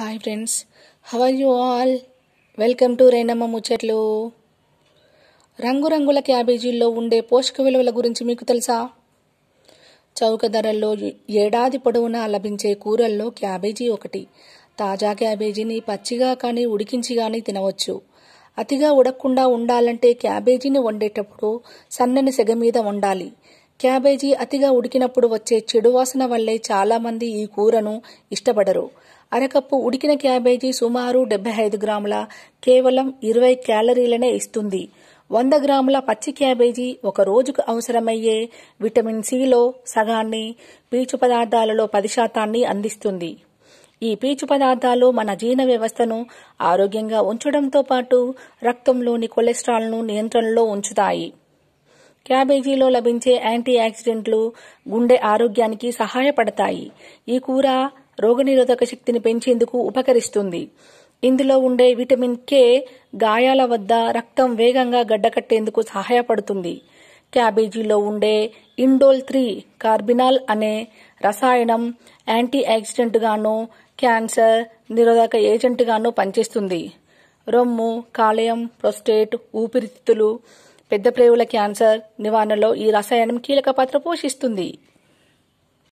hi friends how are you all welcome to Renamma Muchatlu రంగురంగుల క్యాబేజీల్లో ఉండే పోషక విలువల గురించి మీకు తెలుసా చౌక ధరల్లో ఏడాది పొడవునా లభించే కూరల్లో క్యాబేజీ ఒకటి తాజా క్యాబేజీని పచ్చిగా కానీ ఉడికించి కానీ తినవచ్చు అతిగా ఉడకకుండా ఉండాలంటే క్యాబేజీని వండేటప్పుడు సన్నని సెగ మీద వండాలి క్యాబేజీ అతిగా ఉడికినప్పుడు వచ్చే చెడు వాసన వల్లే చాలామంది ఈ కూరను ఇష్టపడరు అరకప్పు ఉడికిన క్యాబేజీ సుమారు డెబ్బై ఐదు గ్రాముల కేవలం ఇరవై క్యాలరీలనే ఇస్తుంది వంద గ్రాముల పచ్చి క్యాబేజీ ఒక రోజుకు అవసరమయ్యే విటమిన్ సిలో సగాన్ని పీచు పదార్థాలలో పది శాతాన్ని అందిస్తుంది ఈ పీచు పదార్థాలు మన జీర్ణ వ్యవస్థను ఆరోగ్యంగా ఉంచడంతో పాటు రక్తంలోని కొలెస్ట్రాల్ను నియంత్రణలో ఉంచుతాయి క్యాబేజీలో లభించే యాంటీ యాక్సిడెంట్లు గుండె ఆరోగ్యానికి సహాయపడతాయి ఈ కూర రోగనిరోధక శక్తిని పెంచేందుకు ఉపకరిస్తుంది ఇందులో ఉండే విటమిన్ కే గాయాల వద్ద రక్తం వేగంగా గడ్డకట్టేందుకు సహాయపడుతుంది క్యాబేజీలో ఉండే ఇండోల్ త్రీ కార్బినాల్ అనే రసాయనం యాంటీ యాక్సిడెంట్గాను క్యాన్సర్ నిరోధక ఏజెంట్గాను పనిచేస్తుంది రొమ్ము కాలేయం ప్రొస్టేట్ ఊపిరితిత్తులు పెద్ద ప్రేవుల క్యాన్సర్ నివారణలో ఈ రసాయనం కీలక పాత్ర పోషిస్తుంది